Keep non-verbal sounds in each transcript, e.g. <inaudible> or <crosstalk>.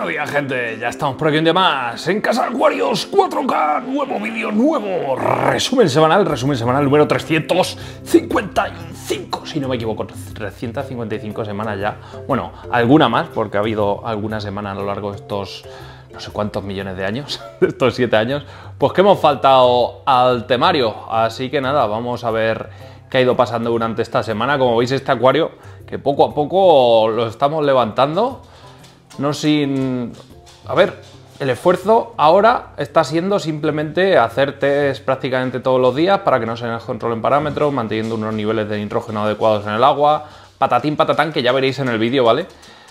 Buenos días gente, ya estamos por aquí un día más. En Casa Acuarios 4K, nuevo vídeo, nuevo resumen semanal, resumen semanal número 355, si no me equivoco. 355 semanas ya. Bueno, alguna más, porque ha habido alguna semana a lo largo de estos no sé cuántos millones de años, <laughs> de estos 7 años, pues que hemos faltado al temario. Así que nada, vamos a ver qué ha ido pasando durante esta semana. Como veis, este acuario que poco a poco lo estamos levantando. No sin... A ver, el esfuerzo ahora está siendo simplemente hacer test prácticamente todos los días para que no se nos controlen parámetros, manteniendo unos niveles de nitrógeno adecuados en el agua, patatín patatán, que ya veréis en el vídeo, ¿vale?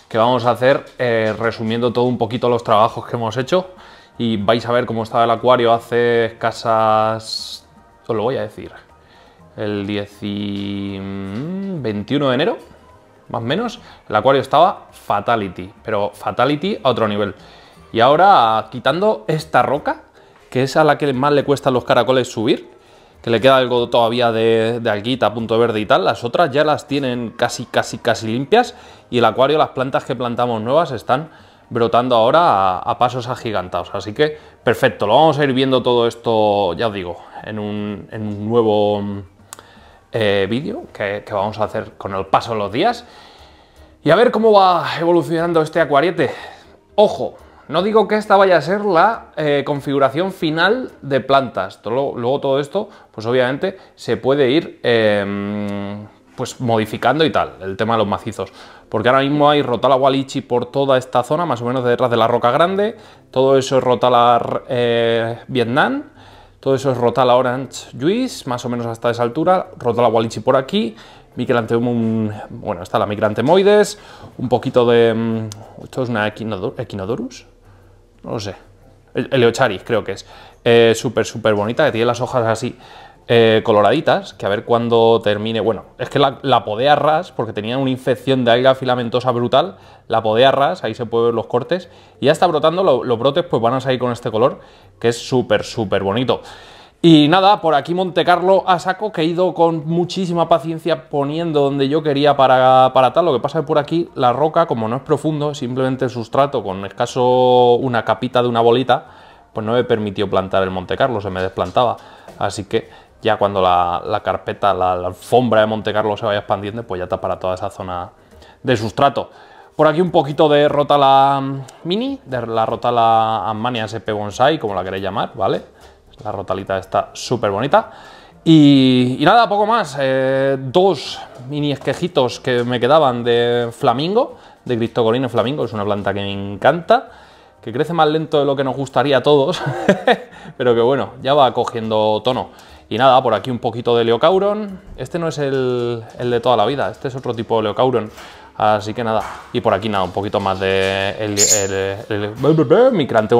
Que vamos a hacer eh, resumiendo todo un poquito los trabajos que hemos hecho y vais a ver cómo estaba el acuario hace escasas... os lo voy a decir, el 10 21 mm, de enero más o menos, el acuario estaba fatality, pero fatality a otro nivel. Y ahora, quitando esta roca, que es a la que más le cuestan los caracoles subir, que le queda algo todavía de, de alguita, punto verde y tal, las otras ya las tienen casi, casi, casi limpias y el acuario, las plantas que plantamos nuevas están brotando ahora a, a, pasos agigantados. Así que perfecto, lo vamos a ir viendo todo esto, ya os digo, en un, en un nuevo eh, vídeo que, vamos a hacer con el paso de los días y a ver cómo va evolucionando este acuariete. Ojo, no digo que esta vaya a ser la eh, configuración final de plantas. Todo, luego todo esto, pues obviamente se puede ir em, pues modificando y tal, el tema de los macizos. Porque ahora mismo hay rotala walichi por toda esta zona, más o menos detrás de la roca grande. Todo eso es rotala eh, Vietnam. Todo eso es Rotala Orange Juice, más o menos hasta esa altura. Rotala Walichi por aquí. Micrantemum, bueno, está la Migrantemoides. Un poquito de... Mm, ¿Esto es una Equinodorus? No lo sé. Eleocharis creo que es. Eh, súper, súper bonita, que tiene las hojas así eh, coloraditas, que a ver cuando termine. Bueno, es que la, la, arras ras, porque tenía una infección de alga filamentosa brutal, la a ras, ahí se pueden ver los cortes, y ya está brotando, los brotes pues van a salir con este color, que es súper, súper bonito. Y nada, por aquí Monte Carlo a saco, que he ido con muchísima paciencia poniendo donde yo quería para, para tal. Lo que pasa es por aquí la roca, como no es profundo, simplemente el sustrato con escaso una capita de una bolita, pues no me permitió plantar el Monte Carlo, se me desplantaba. Así que ya cuando la, carpeta, la, alfombra de Monte Carlo se vaya expandiendo, pues ya para toda esa zona de sustrato. Por aquí un poquito de Rotala Mini, de la Rotala Ammania SP Bonsai, como la queréis llamar, ¿vale? La rotalita está súper bonita. Y, nada, poco más. Eh, dos mini esquejitos que me quedaban de Flamingo, de Cristocolino Flamingo, es una planta que me encanta que crece más lento de lo que nos gustaría a todos, <laughs> pero que bueno, ya va cogiendo tono. Y nada, por aquí un poquito de Leocauron. Este no es el, de toda la vida, este es otro tipo de Leocauron. Así que nada, y por aquí nada, un poquito más de el, el,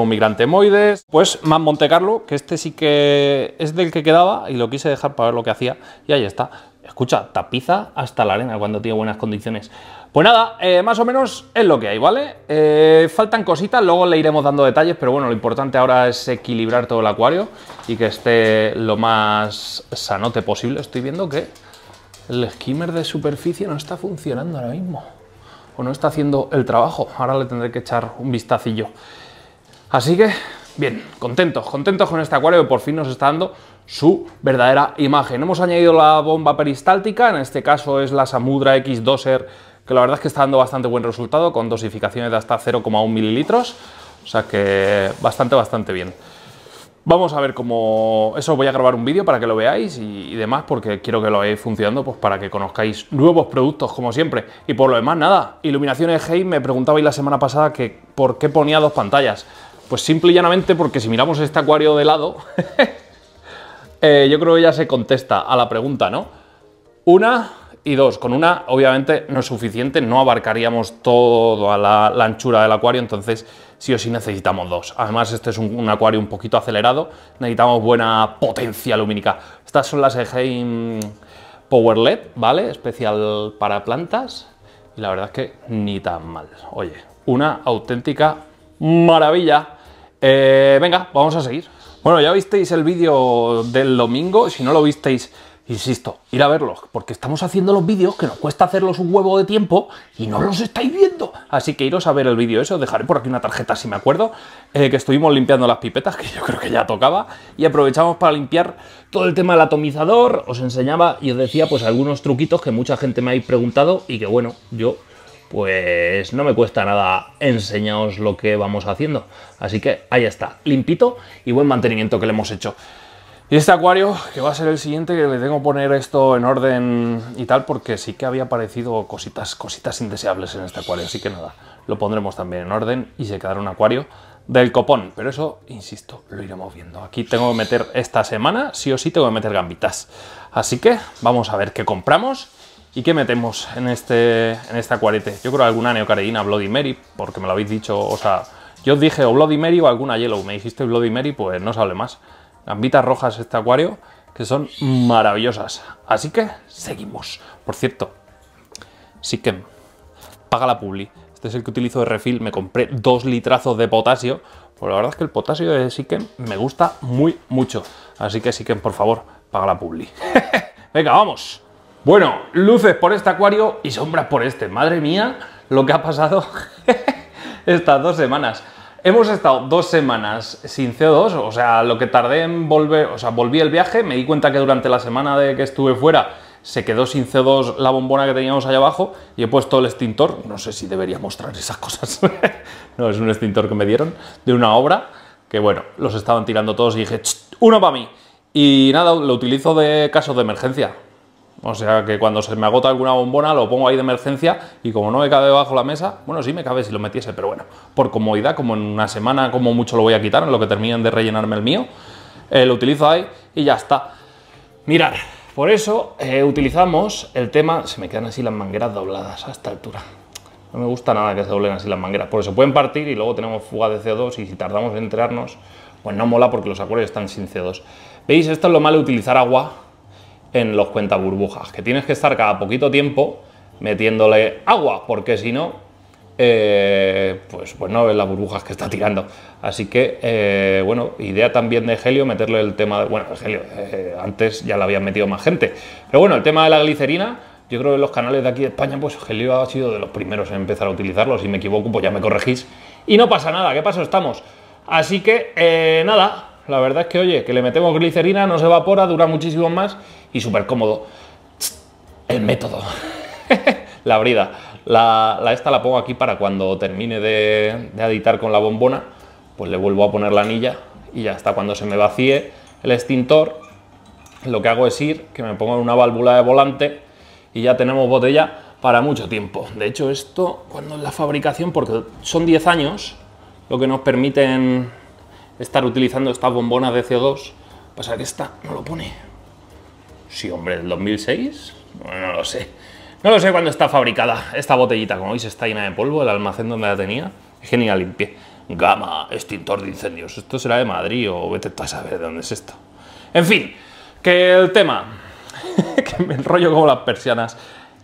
Migrante Moides. Pues más Monte Carlo, que este sí que es del que quedaba y lo quise dejar para ver lo que hacía. Y ahí está. Escucha, tapiza hasta la arena cuando tiene buenas condiciones. Pues nada, eh, más o menos es lo que hay, ¿vale? Eh, faltan cositas, luego le iremos dando detalles, pero bueno, lo importante ahora es equilibrar todo el acuario y que esté lo más sanote posible. Estoy viendo que el skimmer de superficie no está funcionando ahora mismo, o no está haciendo el trabajo. Ahora le tendré que echar un vistacillo. Así que, bien, contentos, contentos con este acuario que por fin nos está dando su verdadera imagen. Hemos añadido la bomba peristáltica, en este caso es la Samudra x 2 que la verdad es que está dando bastante buen resultado con dosificaciones de hasta 0,1 mililitros, o sea que bastante, bastante bien. Vamos a ver cómo... Eso voy a grabar un vídeo para que lo veáis y, demás, porque quiero que lo veáis funcionando, pues para que conozcáis nuevos productos, como siempre. Y por lo demás, nada, iluminaciones Hey, me preguntabais la semana pasada que por qué ponía dos pantallas. Pues simple y llanamente porque si miramos este acuario de lado, <laughs> eh, yo creo que ya se contesta a la pregunta, ¿no? Una y dos. Con una, obviamente, no es suficiente, no abarcaríamos toda la, la anchura del acuario, entonces sí o sí necesitamos dos. Además, este es un, acuario un poquito acelerado, necesitamos buena potencia lumínica. Estas son las Eheim Power LED, ¿vale? Especial para plantas. Y la verdad es que ni tan mal. Oye, una auténtica maravilla. Eh, venga, vamos a seguir. Bueno, ya visteis el vídeo del domingo. Si no lo visteis, insisto, ir a verlos, porque estamos haciendo los vídeos que nos cuesta hacerlos un huevo de tiempo y no los estáis viendo. Así que iros a ver el vídeo eso, dejaré por aquí una tarjeta si me acuerdo, eh, que estuvimos limpiando las pipetas, <laughs> que yo creo que ya tocaba, y aprovechamos para limpiar todo el tema del atomizador, os enseñaba y os decía pues algunos truquitos que mucha gente me ha preguntado y que bueno, yo pues no me cuesta nada enseñaros lo que vamos haciendo. Así que ahí está, limpito y buen mantenimiento que le hemos hecho. Y este acuario, que va a ser el siguiente, que le tengo que poner esto en orden y tal, porque sí que había aparecido cositas, cositas indeseables en este acuario, así que nada, lo pondremos también en orden y se quedará un acuario del copón. Pero eso, insisto, lo iremos viendo. Aquí tengo que meter esta semana, sí o sí tengo que meter gambitas. Así que vamos a ver qué compramos y qué metemos en este, en este acuarete. Yo creo alguna neocaridina Bloody Mary, porque me lo habéis dicho, o sea, yo os dije o Bloody Mary o alguna Yellow. Me dijiste Bloody Mary, pues no se hable más gambitas rojas este acuario que son maravillosas. Así que seguimos. Por cierto, Sikem, paga la publi. Este es el que utilizo de refil. Me compré dos litrazos de potasio. Pues la verdad es que el potasio de Sikem me gusta muy mucho. Así que Sikem, por favor, paga la publi. <laughs> Venga, vamos. Bueno, luces por este acuario y sombras por este. Madre mía, lo que ha pasado <laughs> estas dos semanas. Hemos estado dos semanas sin CO2, o sea, lo que tardé en volver, o sea, volví el viaje, me di cuenta que durante la semana de que estuve fuera se quedó sin CO2 la bombona que teníamos allá abajo y he puesto el extintor, no sé si debería mostrar esas cosas, <laughs> no, es un extintor que me dieron de una obra, que bueno, los estaban tirando todos y dije, uno para mí. Y nada, lo utilizo de caso de emergencia, o sea que cuando se me agota alguna bombona lo pongo ahí de emergencia y como no me cabe debajo la mesa, bueno, sí me cabe si lo metiese, pero bueno, por comodidad, como en una semana como mucho lo voy a quitar, en lo que terminen de rellenarme el mío, eh, lo utilizo ahí y ya está. Mirar, por eso eh, utilizamos el tema, se me quedan así las mangueras dobladas a esta altura. No me gusta nada que se doblen así las mangueras, por se pueden partir y luego tenemos fuga de CO2 y si tardamos en enterarnos, pues no mola porque los acuarios están sin CO2. ¿Veis? Esto es lo malo de utilizar agua en los burbujas, que tienes que estar cada poquito tiempo metiéndole agua, porque si no, eh, pues, pues no ves las burbujas que está tirando. Así que, eh, bueno, idea también de Helio meterle el tema de, bueno, pues Helio, eh, antes ya lo habían metido más gente, pero bueno, el tema de la glicerina, yo creo que en los canales de aquí de España, pues Helio ha sido de los primeros en empezar a utilizarlo, si me equivoco, pues ya me corregís, y no pasa nada, ¿qué pasó estamos? Así que, nada, la verdad es que, oye, que le metemos glicerina, no se evapora, dura muchísimo más y súper cómodo. El método. <laughs> la brida. La, esta la pongo aquí para cuando termine de, editar con la bombona, pues le vuelvo a poner la anilla y ya está. Cuando se me vacíe el extintor, lo que hago es ir, que me pongo una válvula de volante y ya tenemos botella para mucho tiempo. De hecho, esto, cuando es la fabricación, porque son 10 años, lo que nos permiten estar utilizando esta bombona de CO2. Pasa que esta no lo pone. Sí, hombre, del 2006. no lo sé. No lo sé cuándo está fabricada esta botellita. Como veis, está llena de polvo. El almacén donde la tenía. Genial, limpieza. Gama, extintor de incendios. Esto será de Madrid o vete tú a saber de dónde es esto. En fin, que el tema. <laughs> que me enrollo como las persianas.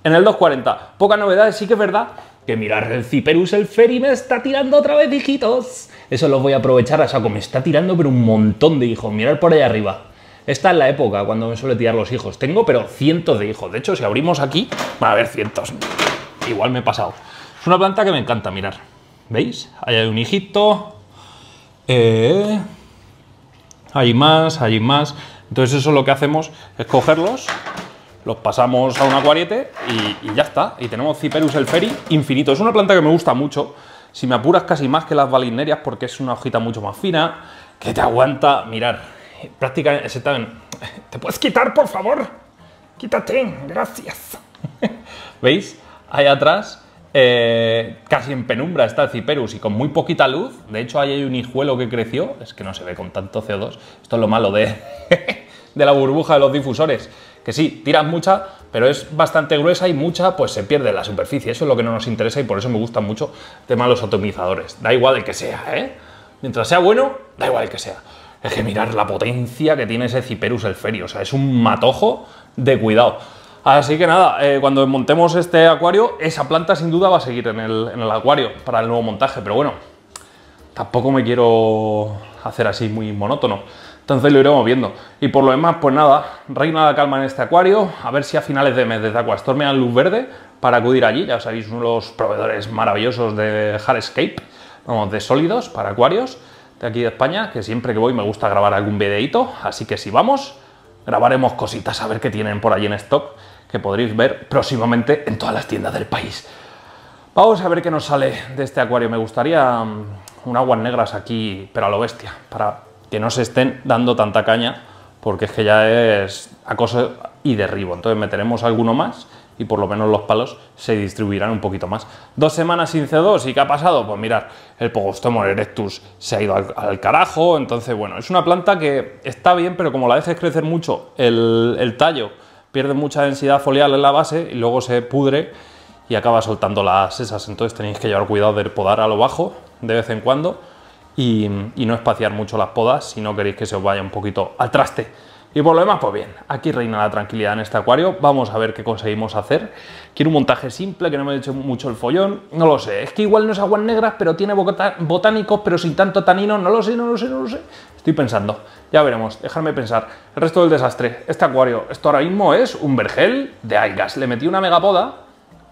En el 240. Poca novedad, sí que es verdad que mirar, el Ciperus el Feri me está tirando otra vez, hijitos. Eso lo voy a aprovechar a saco. Me está tirando, pero un montón de hijos. Mirar por allá arriba. Esta es la época cuando me suele tirar los hijos. Tengo, pero cientos de hijos. De hecho, si abrimos aquí, va a haber cientos. Igual me he pasado. Es una planta que me encanta mirar. ¿Veis? hay un hijito. Eh, hay más, hay más. Entonces eso lo que hacemos es cogerlos los pasamos a un acuariete y, ya está. Y tenemos Ciperus elferi infinito. Es una planta que me gusta mucho. Si me apuras casi más que las valinerias porque es una hojita mucho más fina, que te aguanta, mirar, prácticamente, exactamente. <laughs> ¿Te puedes quitar, por favor? Quítate, gracias. <laughs> ¿Veis? Ahí atrás, eh, casi en penumbra está el Ciperus y con muy poquita luz. De hecho, ahí hay un hijuelo que creció, es que no se ve con tanto CO2. Esto es lo malo de, de la burbuja de los difusores. Que sí, tiran mucha, pero es bastante gruesa y mucha, pues se pierde en la superficie. Eso es lo que no nos interesa y por eso me gustan mucho el tema de los atomizadores. Da igual el que sea, ¿eh? Mientras sea bueno, da igual el que sea. Es que mirar la potencia que tiene ese Ciperus elferi, O sea, es un matojo de cuidado. Así que nada, eh, cuando montemos este acuario, esa planta sin duda va a seguir en el, en el acuario para el nuevo montaje. Pero bueno, tampoco me quiero hacer así muy monótono. Entonces lo iremos viendo. Y por lo demás, pues nada, reina la calma en este acuario. A ver si a finales de mes desde Aquastor me dan luz verde para acudir allí. Ya sabéis, uno de los proveedores maravillosos de Hardscape, vamos, de sólidos para acuarios de aquí de España, que siempre que voy me gusta grabar algún videíto. Así que si vamos, grabaremos cositas a ver qué tienen por allí en stock, que podréis ver próximamente en todas las tiendas del país. Vamos a ver qué nos sale de este acuario. Me gustaría mm, un aguas negras aquí, pero a lo bestia, para que no se estén dando tanta caña, porque es que ya es acoso y derribo. Entonces meteremos alguno más y por lo menos los palos se distribuirán un poquito más. Dos semanas sin C2 y ¿qué ha pasado? Pues mirar, el Pogostomo erectus se ha ido al, carajo, entonces bueno, es una planta que está bien, pero como la dejes crecer mucho, el, tallo pierde mucha densidad foliar en la base y luego se pudre y acaba soltando las esas, entonces tenéis que llevar cuidado de podar a lo bajo de vez en cuando y, no espaciar mucho las podas si no queréis que se os vaya un poquito al traste. Y por lo demás, pues bien, aquí reina la tranquilidad en este acuario. Vamos a ver qué conseguimos hacer. Quiero un montaje simple, que no me he hecho mucho el follón. No lo sé. Es que igual no es aguas negras, pero tiene botánicos, pero sin tanto tanino. No lo sé, no lo sé, no lo sé. Estoy pensando. Ya veremos. Dejadme pensar. El resto del desastre. Este acuario, esto ahora mismo es un vergel de algas. Le metí una megapoda,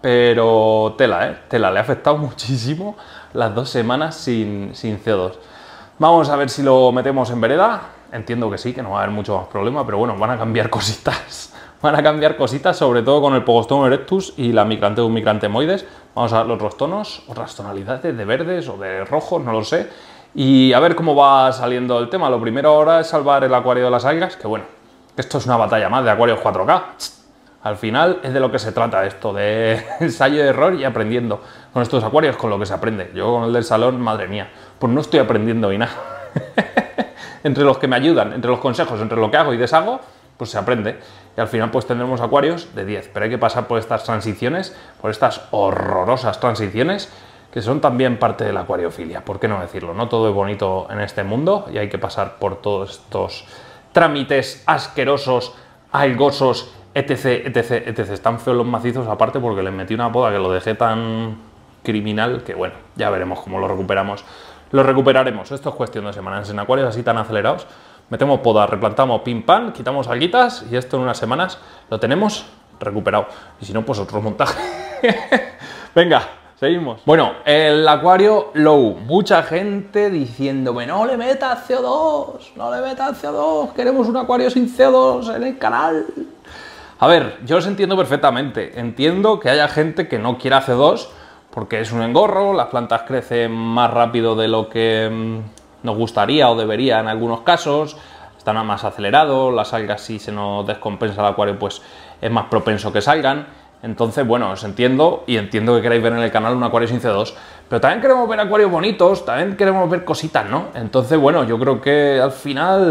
pero tela, ¿eh? Tela. Le ha afectado <laughs> muchísimo las dos semanas sin, sin CO2. Vamos a ver si lo metemos en vereda. Entiendo que sí, que no va a haber mucho más problema, pero bueno, van a cambiar <laughs> cositas. Van a cambiar cositas, sobre todo con el pogostomo erectus y la Micranteum micrantemoides. Vamos a ver los otros tonos, otras tonalidades de verdes o de rojos, no lo sé. Y a ver cómo va saliendo el tema. Lo primero ahora es salvar el acuario de las algas, que bueno, esto es una batalla más de acuarios 4K. Al final es de lo que se trata esto, de <laughs> ensayo de error y aprendiendo. Con estos acuarios con lo que se aprende. Yo con el del salón, madre mía, pues no estoy aprendiendo y nada. <laughs> entre los que me ayudan, entre los consejos, entre lo que hago y deshago, pues se aprende. Y al final pues tendremos acuarios de 10. Pero hay que pasar por estas transiciones, por estas horrorosas transiciones que son también parte de la acuariofilia, ¿por qué no decirlo? No todo es bonito en este mundo y hay que pasar por todos estos trámites asquerosos, algosos etc, etc, etc. Están feos los macizos aparte porque les metí una poda que lo dejé tan criminal que bueno, ya veremos cómo lo recuperamos. Lo recuperaremos, esto es cuestión de semanas. En acuarios así tan acelerados, metemos poda, replantamos pim pam, quitamos alguitas y esto en unas semanas lo tenemos recuperado. Y si no, pues otro montaje. <laughs> Venga, seguimos. Bueno, el acuario low. Mucha gente diciéndome, no le metas CO2, no le metas CO2, queremos un acuario sin CO2 en el canal. A ver, yo os entiendo perfectamente. Entiendo que haya gente que no quiera C2 porque es un engorro, las plantas crecen más rápido de lo que mm, nos gustaría o debería en algunos casos, están más acelerados, las salga si se nos descompensa el acuario pues es más propenso que salgan. Entonces, bueno, os entiendo y entiendo que queráis ver en el canal un acuario sin C2, pero también queremos ver acuarios bonitos, también queremos ver cositas, ¿no? Entonces, bueno, yo creo que al final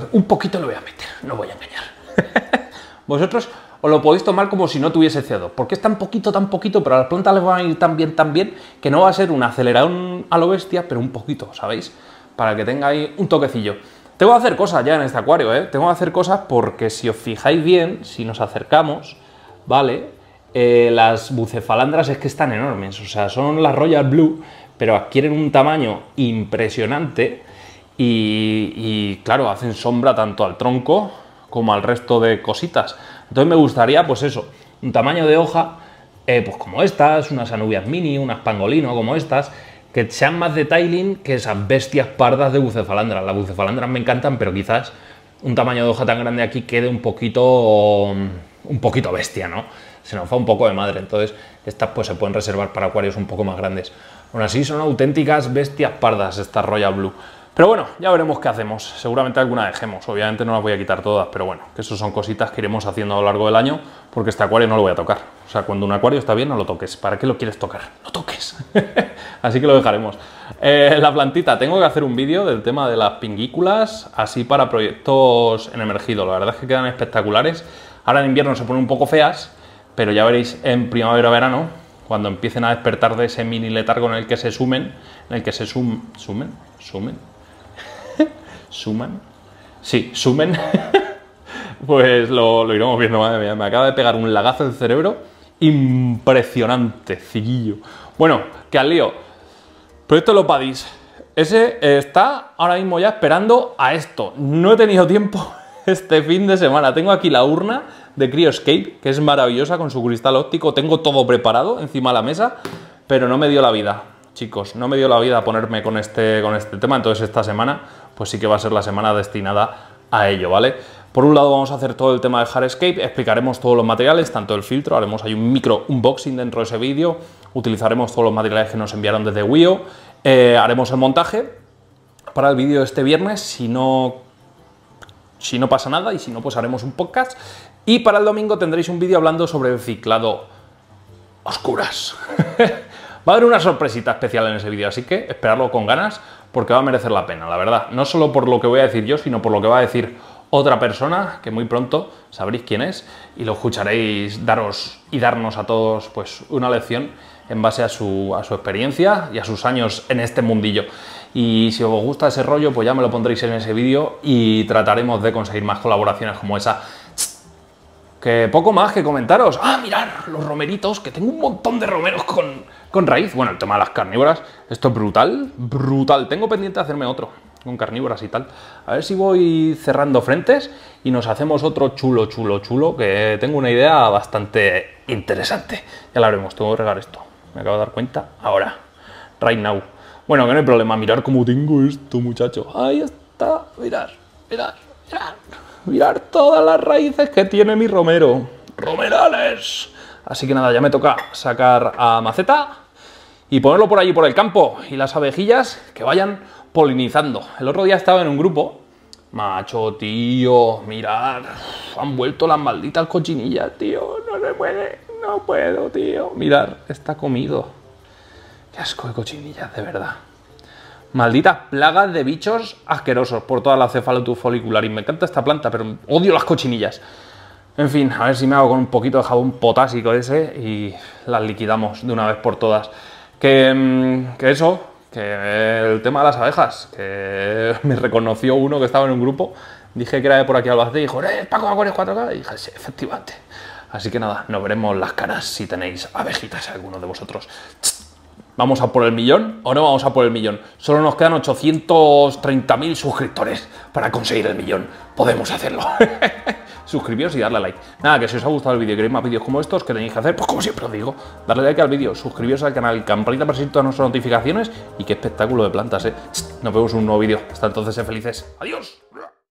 eh, un poquito lo voy a meter, no voy a engañar. <laughs> vosotros os lo podéis tomar como si no tuviese CO2, porque es tan poquito, tan poquito, pero a las plantas les va a ir tan bien, tan bien, que no va a ser un acelerón a lo bestia, pero un poquito, ¿sabéis? Para que tengáis un toquecillo. Tengo que hacer cosas ya en este acuario, ¿eh? Tengo que hacer cosas porque si os fijáis bien, si nos acercamos, ¿vale? Eh, las bucefalandras es que están enormes, o sea, son las Royal Blue, pero adquieren un tamaño impresionante y claro, hacen sombra tanto al tronco como al resto de cositas. Entonces me gustaría, pues eso, un tamaño de hoja, eh, pues como estas, unas anubias mini, unas pangolino como estas, que sean más detailing que esas bestias pardas de bucefalandras. Las bucefalandras me encantan, pero quizás un tamaño de hoja tan grande aquí quede un poquito, un poquito bestia, ¿no? Se nos va un poco de madre, entonces estas pues se pueden reservar para acuarios un poco más grandes. Aún así son auténticas bestias pardas estas Royal Blue. Pero bueno, ya veremos qué hacemos. Seguramente alguna dejemos. Obviamente no las voy a quitar todas, pero bueno, que eso son cositas que iremos haciendo a lo largo del año, porque este acuario no lo voy a tocar. O sea, cuando un acuario está bien, no lo toques. ¿Para qué lo quieres tocar? No toques. <laughs> así que lo dejaremos. Eh, la plantita. Tengo que hacer un vídeo del tema de las pingículas, así para proyectos en emergido. La verdad es que quedan espectaculares. Ahora en invierno se ponen un poco feas, pero ya veréis en primavera-verano, cuando empiecen a despertar de ese mini letargo en el que se sumen, en el que se sum, sumen, sumen, Suman. Sí, Sumen. <laughs> pues lo, lo, iremos viendo, madre mía. Me acaba de pegar un lagazo en el cerebro. Impresionante, ciguillo. Bueno, que al lío. Proyecto Lopadis. Ese eh, está ahora mismo ya esperando a esto. No he tenido tiempo <laughs> este fin de semana. Tengo aquí la urna de Cryoscape, que es maravillosa con su cristal óptico. Tengo todo preparado encima de la mesa, pero no me dio la vida, chicos. No me dio la vida ponerme con este, con este tema. Entonces esta semana pues sí que va a ser la semana destinada a ello, ¿vale? Por un lado vamos a hacer todo el tema de Escape, explicaremos todos los materiales, tanto el filtro, haremos ahí un micro unboxing dentro de ese vídeo, utilizaremos todos los materiales que nos enviaron desde WIO, eh, haremos el montaje para el vídeo de este viernes, si no, si no pasa nada y si no pues haremos un podcast y para el domingo tendréis un vídeo hablando sobre el ciclado oscuras. <laughs> Va a haber una sorpresita especial en ese vídeo, así que esperarlo con ganas porque va a merecer la pena, la verdad. No solo por lo que voy a decir yo, sino por lo que va a decir otra persona que muy pronto sabréis quién es y lo escucharéis daros y darnos a todos pues una lección en base a su, a su experiencia y a sus años en este mundillo. Y si os gusta ese rollo, pues ya me lo pondréis en ese vídeo y trataremos de conseguir más colaboraciones como esa que poco más que comentaros. Ah, mirar los romeritos, que tengo un montón de romeros con, raíz. Bueno, el tema de las carnívoras, esto es brutal, brutal. Tengo pendiente de hacerme otro con carnívoras y tal. A ver si voy cerrando frentes y nos hacemos otro chulo, chulo, chulo, que tengo una idea bastante interesante. Ya la veremos, tengo que regar esto. Me acabo de dar cuenta ahora, right now. Bueno, que no hay problema, mirar cómo tengo esto, muchacho. Ahí está, mirar, mirar, mirar. Mirar todas las raíces que tiene mi romero. ¡Romerales! Así que nada, ya me toca sacar a Maceta y ponerlo por allí, por el campo. Y las abejillas que vayan polinizando. El otro día estaba en un grupo. Macho, tío, mirad. Han vuelto las malditas cochinillas, tío. No se puede. No puedo, tío. Mirar, está comido. Qué asco de cochinillas, de verdad. Malditas plagas de bichos asquerosos por toda la cefalotufolicular. Y me encanta esta planta, pero odio las cochinillas. En fin, a ver si me hago con un poquito de jabón potásico ese y las liquidamos de una vez por todas. Que, mm, eso, que el tema de las abejas, que <laughs> me reconoció uno que estaba en un grupo, dije que era de por aquí Albacete y dijo, ¡eh, Paco Macones 4K! Y dije, sí, efectivamente. Así que nada, nos veremos las caras si tenéis abejitas alguno de vosotros. ¿Vamos a por el millón o no vamos a por el millón? Solo nos quedan 830.000 suscriptores para conseguir el millón. Podemos hacerlo. <laughs> Suscribiros y darle a like. Nada, que si os ha gustado el vídeo y queréis más vídeos como estos, que tenéis que hacer? Pues como siempre os digo, darle like al vídeo, suscribiros al canal, campanita para recibir todas nuestras notificaciones y qué espectáculo de plantas, ¿eh? Nos vemos en un nuevo vídeo. Hasta entonces, sé felices. ¡Adiós!